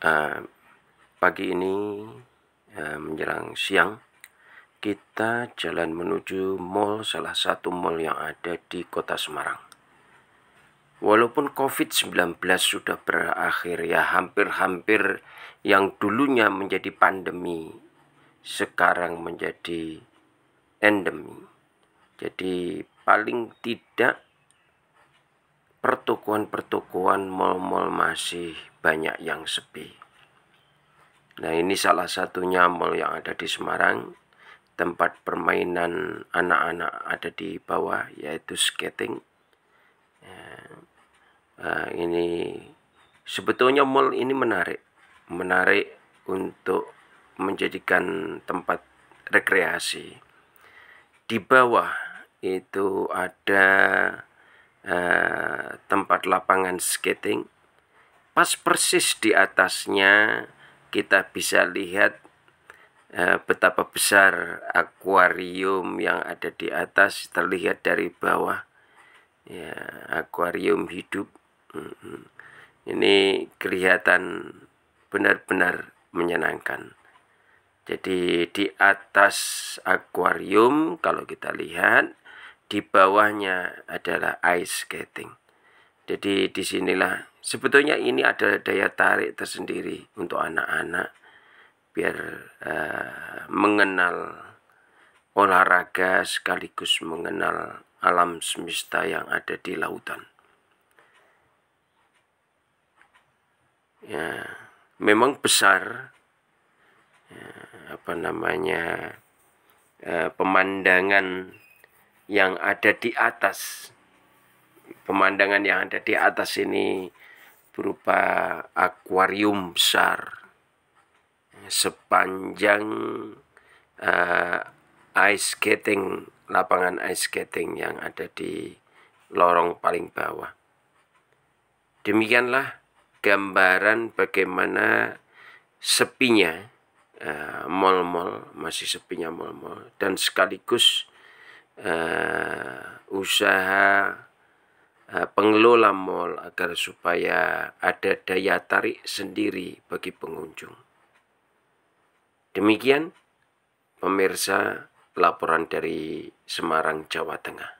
Ah, pagi ini uh, menjelang siang kita jalan menuju mall salah satu mall yang ada di kota Semarang. Walaupun COVID-19 sudah berakhir ya hampir-hampir yang dulunya menjadi pandemi sekarang menjadi endemi. Jadi paling tidak pertukuan-pertukuan mal-mal masih banyak yang sepi. Nah ini salah satunya mal yang ada di Semarang. Tempat permainan anak-anak ada di bawah yaitu skating. Nah, ini sebetulnya mal ini menarik. Menarik untuk menjadikan tempat rekreasi. Di bawah itu ada Eh, tempat lapangan skating pas persis di atasnya kita bisa lihat eh, betapa besar akuarium yang ada di atas terlihat dari bawah ya akuarium hidup ini kelihatan benar-benar menyenangkan jadi di atas akuarium kalau kita lihat di bawahnya adalah ice skating. Jadi disinilah sebetulnya ini adalah daya tarik tersendiri untuk anak-anak biar uh, mengenal olahraga sekaligus mengenal alam semesta yang ada di lautan. Ya, memang besar ya, apa namanya uh, pemandangan yang ada di atas. Pemandangan yang ada di atas ini berupa akuarium besar sepanjang uh, ice skating lapangan ice skating yang ada di lorong paling bawah. Demikianlah gambaran bagaimana sepinya eh, mal-mal uh, masih sepinya mal-mal dan sekaligus uh, usaha uh, pengelola mall agar supaya ada daya tarik sendiri bagi pengunjung. Demikian pemirsa laporan dari Semarang, Jawa Tengah.